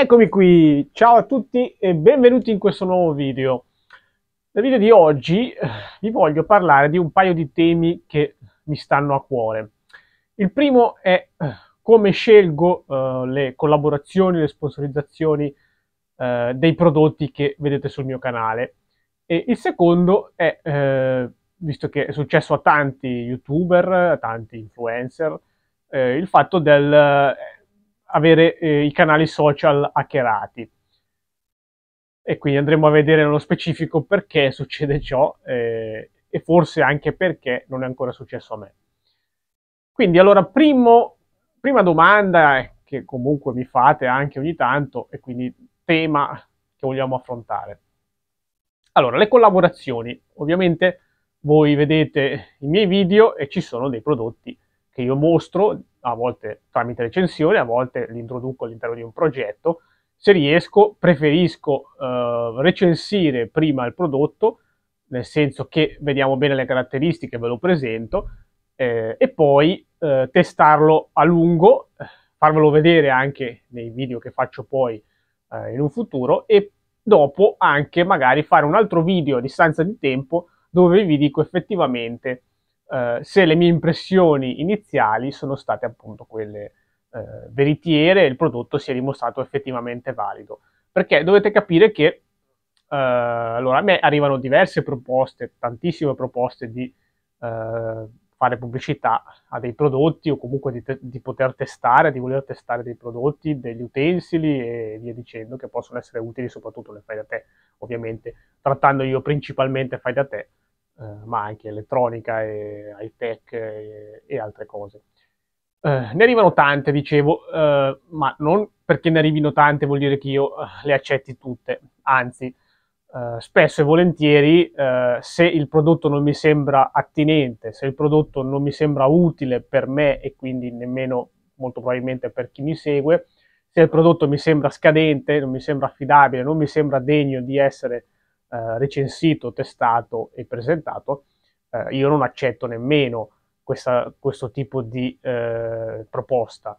Eccomi qui, ciao a tutti e benvenuti in questo nuovo video. Nel video di oggi eh, vi voglio parlare di un paio di temi che mi stanno a cuore. Il primo è eh, come scelgo eh, le collaborazioni, le sponsorizzazioni eh, dei prodotti che vedete sul mio canale. E il secondo è, eh, visto che è successo a tanti youtuber, a tanti influencer, eh, il fatto del avere eh, i canali social hackerati. E quindi andremo a vedere nello specifico perché succede ciò eh, e forse anche perché non è ancora successo a me. Quindi allora, primo, prima domanda che comunque mi fate anche ogni tanto e quindi tema che vogliamo affrontare. Allora, le collaborazioni. Ovviamente voi vedete i miei video e ci sono dei prodotti che io mostro a volte tramite recensione, a volte li introduco all'interno di un progetto. Se riesco, preferisco eh, recensire prima il prodotto, nel senso che vediamo bene le caratteristiche, ve lo presento, eh, e poi eh, testarlo a lungo, farvelo vedere anche nei video che faccio poi eh, in un futuro e dopo anche magari fare un altro video a distanza di tempo dove vi dico effettivamente eh, se le mie impressioni iniziali sono state appunto quelle eh, veritiere e il prodotto si è dimostrato effettivamente valido. Perché dovete capire che eh, allora a me arrivano diverse proposte, tantissime proposte di eh, fare pubblicità a dei prodotti o comunque di, te- di, poter testare, di voler testare dei prodotti, degli utensili e via dicendo che possono essere utili soprattutto nel fai da te, ovviamente trattando io principalmente fai da te eh, ma anche elettronica e high tech e, e altre cose. Eh, ne arrivano tante, dicevo, eh, ma non perché ne arrivino tante vuol dire che io eh, le accetti tutte, anzi, eh, spesso e volentieri se il prodotto non mi sembra attinente, se il prodotto non mi sembra utile per me e quindi nemmeno molto probabilmente per chi mi segue, se il prodotto mi sembra scadente, non mi sembra affidabile, non mi sembra degno di essere eh, recensito, testato e presentato, eh, io non accetto nemmeno questa, questo tipo di eh, proposta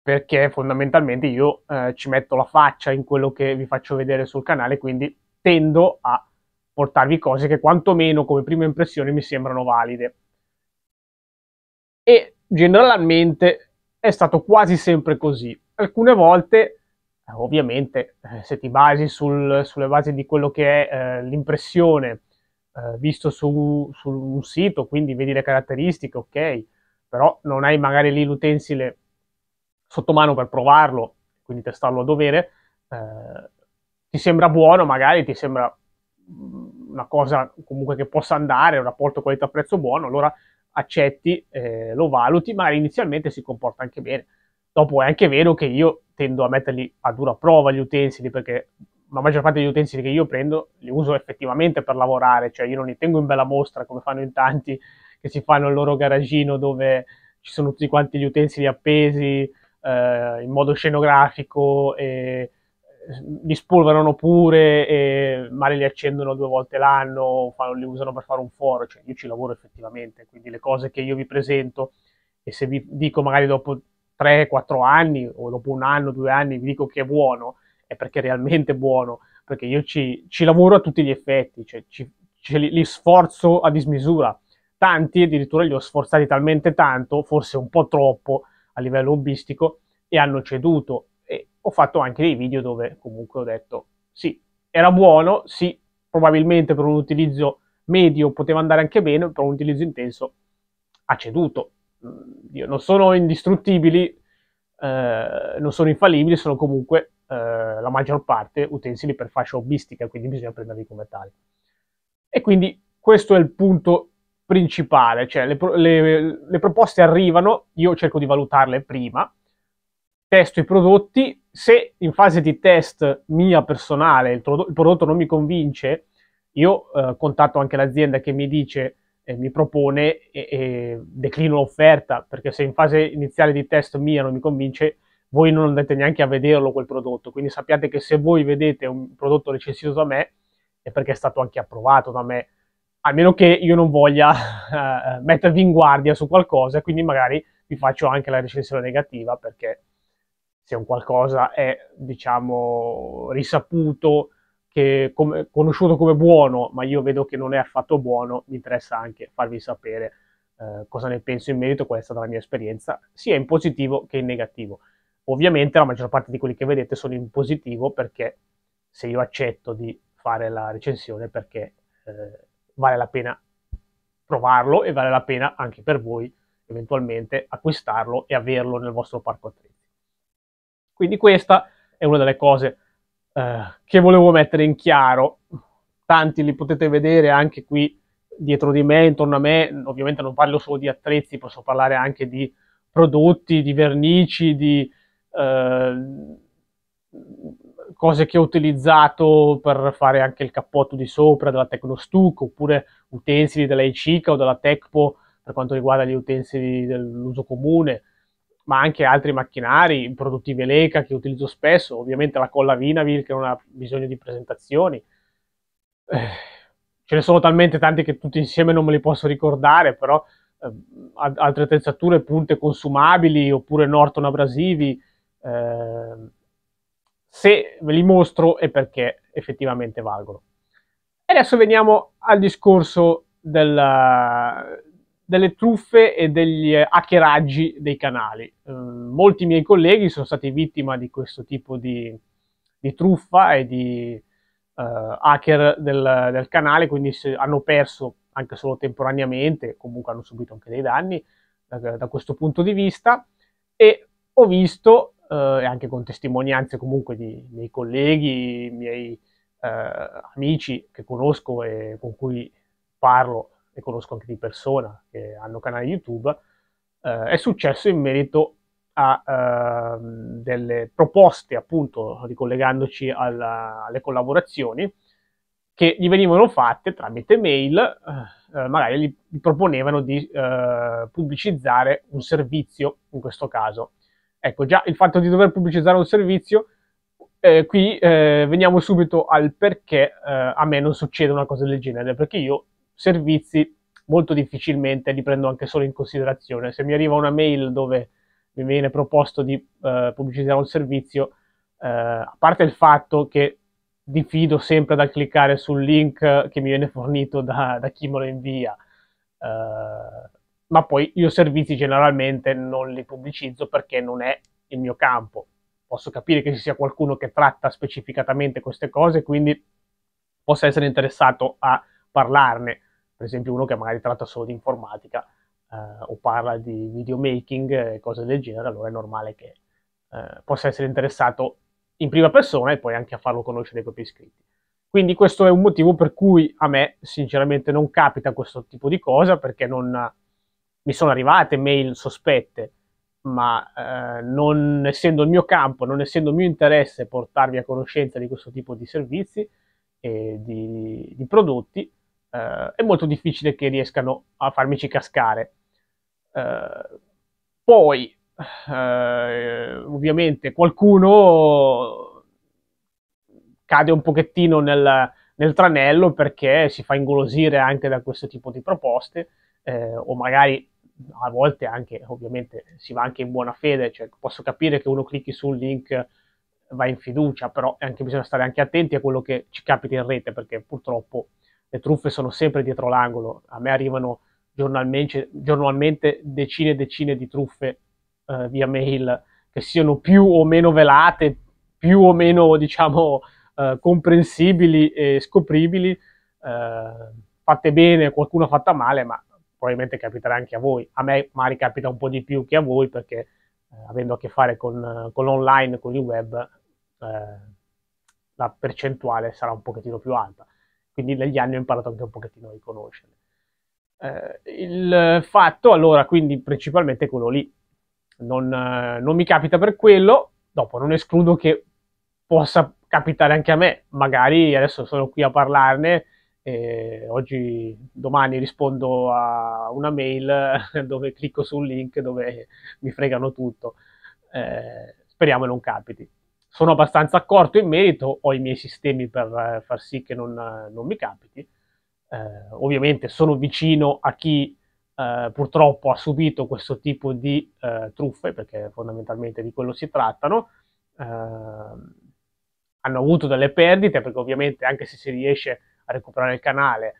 perché fondamentalmente io eh, ci metto la faccia in quello che vi faccio vedere sul canale, quindi tendo a portarvi cose che quantomeno come prima impressione mi sembrano valide. E generalmente è stato quasi sempre così. Alcune volte eh, ovviamente eh, se ti basi sul, sulle basi di quello che è eh, l'impressione eh, visto su, su, un sito, quindi vedi le caratteristiche, ok, però non hai magari lì l'utensile sotto mano per provarlo, quindi testarlo a dovere, eh, ti sembra buono magari, ti sembra mm, una cosa comunque che possa andare, un rapporto qualità-prezzo buono, allora accetti, eh, lo valuti, ma inizialmente si comporta anche bene Dopo è anche vero che io tendo a metterli a dura prova gli utensili perché la maggior parte degli utensili che io prendo li uso effettivamente per lavorare, cioè io non li tengo in bella mostra come fanno in tanti che si fanno il loro garagino dove ci sono tutti quanti gli utensili appesi eh, in modo scenografico e eh, li spolverano pure e magari li accendono due volte l'anno, fanno, li usano per fare un foro, cioè io ci lavoro effettivamente, quindi le cose che io vi presento e se vi dico magari dopo 3-4 anni o dopo un anno, due anni vi dico che è buono, è perché è realmente buono, perché io ci, ci lavoro a tutti gli effetti, cioè ci, ci, li, li sforzo a dismisura. Tanti addirittura li ho sforzati talmente tanto, forse un po' troppo a livello hobbistico, e hanno ceduto. E ho fatto anche dei video dove comunque ho detto sì, era buono, sì, probabilmente per un utilizzo medio poteva andare anche bene, per un utilizzo intenso ha ceduto Dio, non sono indistruttibili, eh, non sono infallibili, sono comunque eh, la maggior parte utensili per fascia hobbistica, quindi bisogna prenderli come tali. E quindi questo è il punto principale, cioè le, le, le proposte arrivano, io cerco di valutarle prima, testo i prodotti, se in fase di test mia personale il, prodotto non mi convince, io eh, contatto anche l'azienda che mi dice eh, mi propone e, e declino l'offerta, perché se in fase iniziale di test mia non mi convince, voi non andate neanche a vederlo quel prodotto, quindi sappiate che se voi vedete un prodotto recensito da me è perché è stato anche approvato da me, a meno che io non voglia eh, mettervi in guardia su qualcosa, quindi magari vi faccio anche la recensione negativa perché se un qualcosa è, diciamo, risaputo, che come, conosciuto come buono, ma io vedo che non è affatto buono, mi interessa anche farvi sapere eh, cosa ne penso in merito, qual è stata la mia esperienza, sia in positivo che in negativo. Ovviamente la maggior parte di quelli che vedete sono in positivo perché se io accetto di fare la recensione perché eh, vale la pena provarlo e vale la pena anche per voi eventualmente acquistarlo e averlo nel vostro parco attrezzi. Quindi questa è una delle cose eh, che volevo mettere in chiaro. Tanti li potete vedere anche qui dietro di me, intorno a me. Ovviamente non parlo solo di attrezzi, posso parlare anche di prodotti, di vernici, di eh, cose che ho utilizzato per fare anche il cappotto di sopra della Tecnostuc oppure utensili della Icica o della Tecpo per quanto riguarda gli utensili dell'uso comune ma anche altri macchinari, produttivi Veleca che utilizzo spesso, ovviamente la colla Vinavil che non ha bisogno di presentazioni. Eh, ce ne sono talmente tanti che tutti insieme non me li posso ricordare, però eh, altre attrezzature, punte consumabili oppure Norton abrasivi. Eh, se ve li mostro è perché effettivamente valgono. E adesso veniamo al discorso del, delle truffe e degli eh, hackeraggi dei canali. Eh, molti miei colleghi sono stati vittima di questo tipo di, di truffa e di eh, hacker del, del, canale, quindi hanno perso anche solo temporaneamente, comunque hanno subito anche dei danni da, da questo punto di vista. E ho visto, eh, anche con testimonianze comunque di miei colleghi, miei eh, amici che conosco e con cui parlo, ne conosco anche di persona che hanno canale YouTube, eh, è successo in merito a eh, delle proposte, appunto, ricollegandoci alla, alle collaborazioni, che gli venivano fatte tramite mail, eh, eh magari gli proponevano di eh, pubblicizzare un servizio, in questo caso. Ecco, già il fatto di dover pubblicizzare un servizio eh, qui eh, veniamo subito al perché eh, a me non succede una cosa del genere, perché io servizi molto difficilmente li prendo anche solo in considerazione. Se mi arriva una mail dove mi viene proposto di eh, pubblicizzare un servizio, eh, a parte il fatto che diffido sempre dal cliccare sul link che mi viene fornito da, da chi me lo invia, eh, ma poi io servizi generalmente non li pubblicizzo perché non è il mio campo. Posso capire che ci sia qualcuno che tratta specificatamente queste cose, quindi possa essere interessato a parlarne per esempio uno che magari tratta solo di informatica eh, o parla di videomaking e cose del genere, allora è normale che eh, possa essere interessato in prima persona e poi anche a farlo conoscere ai propri iscritti. Quindi questo è un motivo per cui a me sinceramente non capita questo tipo di cosa perché non mi sono arrivate mail sospette, ma eh, non essendo il mio campo, non essendo il mio interesse portarvi a conoscenza di questo tipo di servizi e di, di prodotti, eh, è molto difficile che riescano a farmici cascare. Eh, poi, eh, ovviamente, qualcuno cade un pochettino nel, nel, tranello perché si fa ingolosire anche da questo tipo di proposte eh, o magari a volte anche, ovviamente, si va anche in buona fede, cioè posso capire che uno clicchi sul link va in fiducia, però anche, bisogna stare anche attenti a quello che ci capita in rete, perché purtroppo le truffe sono sempre dietro l'angolo, a me arrivano giornalmente, giornalmente decine e decine di truffe eh, via mail, che siano più o meno velate, più o meno diciamo eh, comprensibili e scopribili, eh, fatte bene, qualcuna fatta male, ma probabilmente capiterà anche a voi. A me magari capita un po' di più che a voi perché eh, avendo a che fare con, con l'online, con il web, eh, la percentuale sarà un pochettino più alta quindi negli anni ho imparato anche un pochettino a riconoscerle. Eh, il fatto allora quindi principalmente quello lì, non, eh, non mi capita per quello, dopo non escludo che possa capitare anche a me, magari adesso sono qui a parlarne, e oggi, domani rispondo a una mail dove clicco sul link dove mi fregano tutto. Eh, speriamo non capiti sono abbastanza accorto in merito, ho i miei sistemi per eh, far sì che non, eh, non mi capiti. Eh, ovviamente sono vicino a chi eh, purtroppo ha subito questo tipo di eh, truffe, perché fondamentalmente di quello si trattano. Eh, hanno avuto delle perdite, perché ovviamente anche se si riesce a recuperare il canale,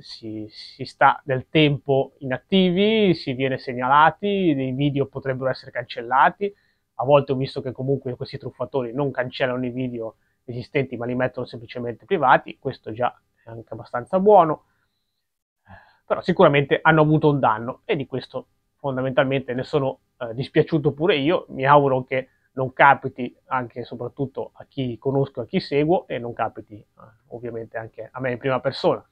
si, si sta del tempo inattivi, si viene segnalati, dei video potrebbero essere cancellati a volte ho visto che comunque questi truffatori non cancellano i video esistenti ma li mettono semplicemente privati, questo già è anche abbastanza buono, però sicuramente hanno avuto un danno e di questo fondamentalmente ne sono eh, dispiaciuto pure io, mi auguro che non capiti anche e soprattutto a chi conosco, e a chi seguo e non capiti eh, ovviamente anche a me in prima persona.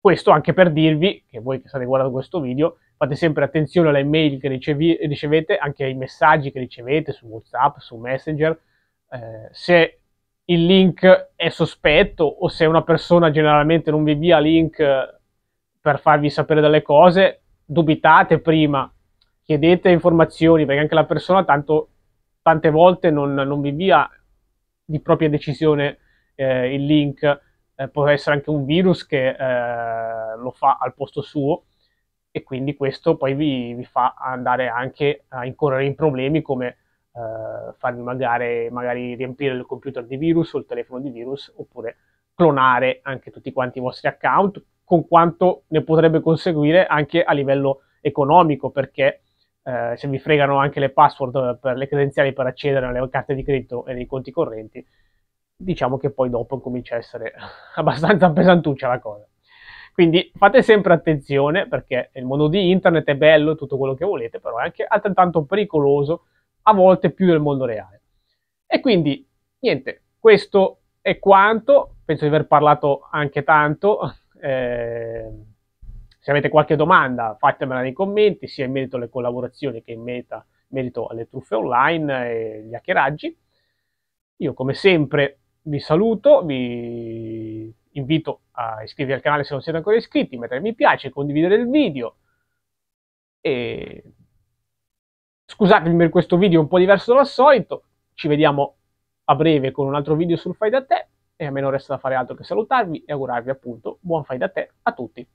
Questo anche per dirvi che voi che state guardando questo video fate sempre attenzione alle email che ricevi, ricevete, anche ai messaggi che ricevete su WhatsApp, su Messenger, eh, se il link è sospetto o se una persona generalmente non vi via link eh, per farvi sapere delle cose, dubitate prima, chiedete informazioni perché anche la persona tanto, tante volte non, non vi via di propria decisione eh, il link, eh, può essere anche un virus che eh, lo fa al posto suo e quindi questo poi vi, vi fa andare anche a incorrere in problemi come eh, farvi magari, magari, riempire il computer di virus o il telefono di virus oppure clonare anche tutti quanti i vostri account con quanto ne potrebbe conseguire anche a livello economico perché eh, se vi fregano anche le password eh, per le credenziali per accedere alle carte di credito e nei conti correnti diciamo che poi dopo comincia a essere abbastanza pesantuccia la cosa quindi fate sempre attenzione perché il mondo di internet è bello tutto quello che volete, però è anche altrettanto pericoloso, a volte più del mondo reale. E quindi, niente, questo è quanto, penso di aver parlato anche tanto. Eh, se avete qualche domanda fatemela nei commenti, sia in merito alle collaborazioni che in, meta, in merito alle truffe online e gli hackeraggi. Io come sempre vi saluto, vi invito a iscrivervi al canale se non siete ancora iscritti, mettere mi piace, condividere il video. E... Scusatemi per questo video un po' diverso dal solito, ci vediamo a breve con un altro video sul fai da te e a me non resta da fare altro che salutarvi e augurarvi appunto buon fai da te a tutti.